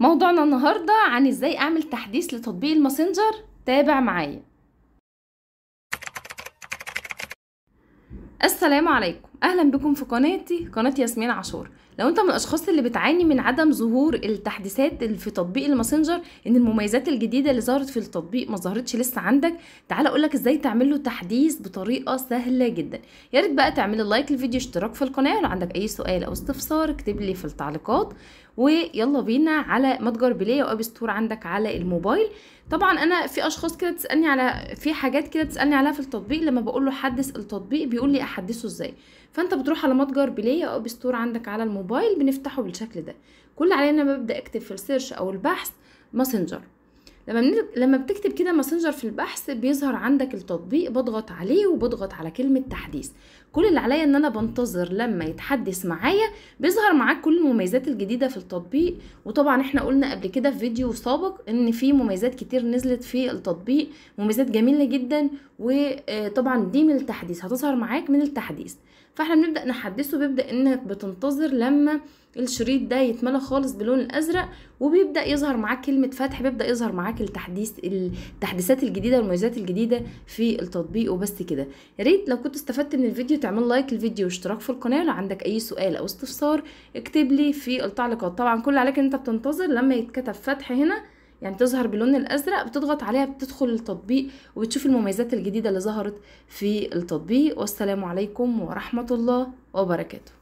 موضوعنا النهاردة عن ازاي اعمل تحديث لتطبيق الماسنجر تابع معايا السلام عليكم اهلا بكم في قناتي قناه ياسمين عاشور لو انت من الاشخاص اللي بتعاني من عدم ظهور التحديثات في تطبيق الماسنجر ان المميزات الجديده اللي ظهرت في التطبيق ما ظهرتش لسه عندك تعال اقول لك ازاي تعمل له تحديث بطريقه سهله جدا يا ريت بقى تعمل لايك للفيديو اشتراك في القناه لو عندك اي سؤال او استفسار اكتب لي في التعليقات ويلا بينا على متجر بلاي اب ستور عندك على الموبايل طبعا انا في اشخاص كده تسالني على في حاجات كده تسالني عليها في التطبيق لما بقول له حدث التطبيق بيقول لي احدثه ازاي فانت بتروح على متجر بلاي او بستور عندك على الموبايل بنفتحه بالشكل ده كل علينا ببدا اكتب في السيرش او البحث ماسنجر لما لما بتكتب كده ماسنجر في البحث بيظهر عندك التطبيق بضغط عليه وبضغط على كلمه تحديث كل اللي عليا ان انا بنتظر لما يتحدث معايا بيظهر معاك كل المميزات الجديده في التطبيق وطبعا احنا قلنا قبل كده في فيديو سابق ان في مميزات كتير نزلت في التطبيق مميزات جميله جدا وطبعا دي من التحديث هتظهر معاك من التحديث فاحنا بنبدا نحدثه بيبدا انك بتنتظر لما الشريط ده يتملى خالص باللون الازرق وبيبدا يظهر معاك كلمه فتح بيبدا يظهر معاك التحديث التحديثات الجديده والمميزات الجديده في التطبيق وبس كده يا ريت لو كنت استفدت من الفيديو تعمل لايك للفيديو واشتراك في القناه لو عندك اي سؤال او استفسار اكتب لي في التعليقات طبعا كل عليك ان انت بتنتظر لما يتكتب فتح هنا يعني تظهر باللون الازرق بتضغط عليها بتدخل التطبيق وبتشوف المميزات الجديده اللي ظهرت في التطبيق والسلام عليكم ورحمه الله وبركاته